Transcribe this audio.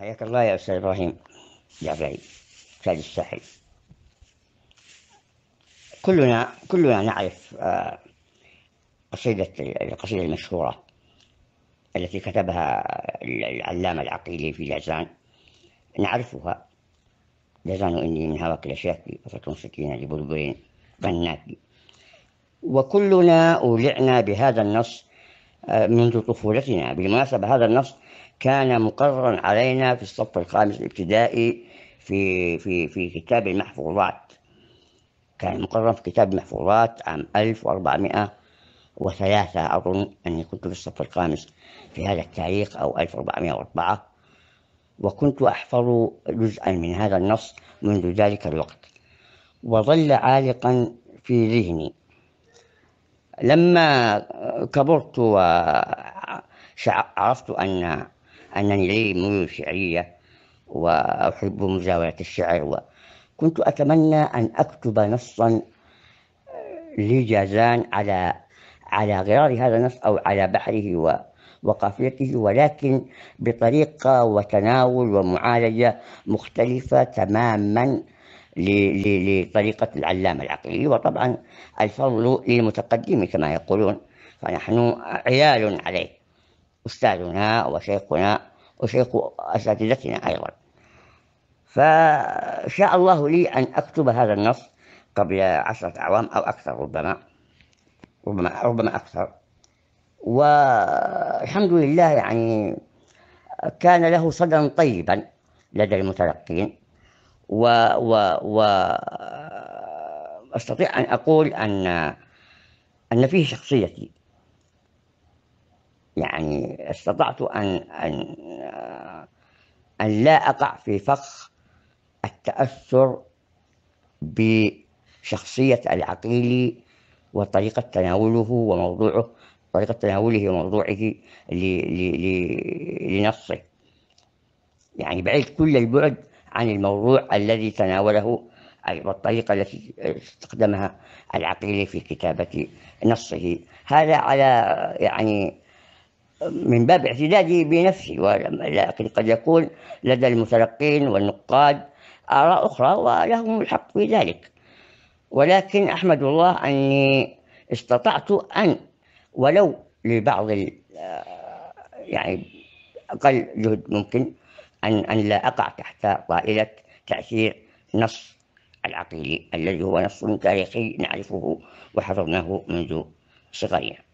حياك الله يا أستاذ إبراهيم ابراهيم أستاذ الساحل كلنا كلنا نعرف آه، قصيدة القصيدة المشهورة التي كتبها العلامة العقيلي في جازان نعرفها جازان إني من هواك لشاكي وفتن سكينة لبلبلين بناكي وكلنا أولعنا بهذا النص منذ طفولتنا بالمناسبة هذا النص كان مقررا علينا في الصف الخامس الابتدائي في في في كتاب المحفوظات كان مقرر في كتاب المحفوظات عام 1403 أظن أني كنت في الصف الخامس في هذا التاريخ أو 1404 وكنت أحفظ جزءا من هذا النص منذ ذلك الوقت وظل عالقا في ذهني لما كبرت وعرفت أن أنني لي ميول شعرية وأحب مزاولة الشعر كنت أتمنى أن أكتب نصا لجازان على على غرار هذا النص أو على بحره و وقافيته ولكن بطريقة وتناول ومعالجة مختلفة تماما لطريقة العلامة العقيلي وطبعا الفضل للمتقدم كما يقولون فنحن عيال عليه أستاذنا وشيخنا وشيخ أساتذتنا أيضا فشاء الله لي أن أكتب هذا النص قبل عشرة أعوام أو أكثر ربما ربما ربما أكثر والحمد لله يعني كان له صدى طيبا لدى المتلقين و و و استطيع ان اقول ان ان فيه شخصيتي يعني استطعت ان ان ان لا اقع في فخ التاثر بشخصيه العقيلي وطريقه تناوله وموضوعه طريقه تناوله وموضوعه لنصه يعني بعيد كل البعد عن الموضوع الذي تناوله والطريقة التي استخدمها العقيلي في كتابة نصه هذا على يعني من باب اعتدادي بنفسي ولكن قد يكون لدى المتلقين والنقاد آراء أخرى ولهم الحق في ذلك ولكن أحمد الله أني استطعت أن ولو لبعض يعني أقل جهد ممكن أن, أن لا أقع تحت طائلة تأثير نص العقيلي الذي هو نص تاريخي نعرفه وحفظناه منذ صغرنا